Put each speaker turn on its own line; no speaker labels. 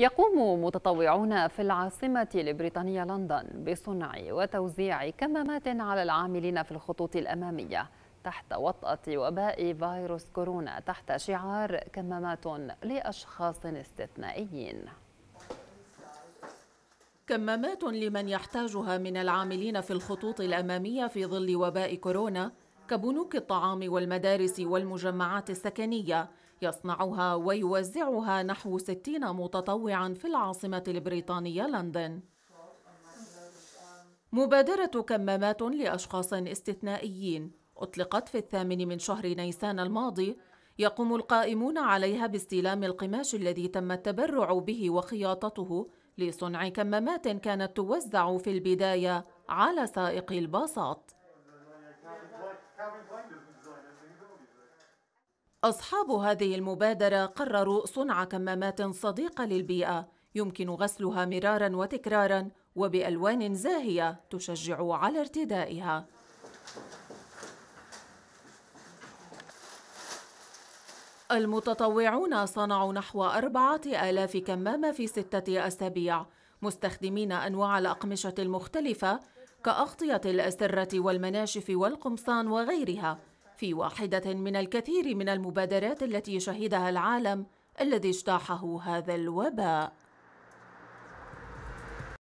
يقوم متطوعون في العاصمة البريطانية لندن بصنع وتوزيع كمامات على العاملين في الخطوط الأمامية تحت وطأة وباء فيروس كورونا تحت شعار كمامات لأشخاص استثنائيين كمامات لمن يحتاجها
من العاملين في الخطوط الأمامية في ظل وباء كورونا كبنوك الطعام والمدارس والمجمعات السكنية يصنعها ويوزعها نحو 60 متطوعا في العاصمة البريطانية لندن مبادرة كمامات لأشخاص استثنائيين أطلقت في الثامن من شهر نيسان الماضي يقوم القائمون عليها باستلام القماش الذي تم التبرع به وخياطته لصنع كمامات كانت توزع في البداية على سائقي الباصات أصحاب هذه المبادرة قرروا صنع كمامات صديقة للبيئة يمكن غسلها مرارا وتكرارا وبألوان زاهية تشجع على ارتدائها المتطوعون صنعوا نحو أربعة آلاف كمامة في ستة أسابيع مستخدمين أنواع الأقمشة المختلفة كأغطية الأسرة والمناشف والقمصان وغيرها في واحدة من الكثير من المبادرات التي شهدها العالم الذي اجتاحه هذا الوباء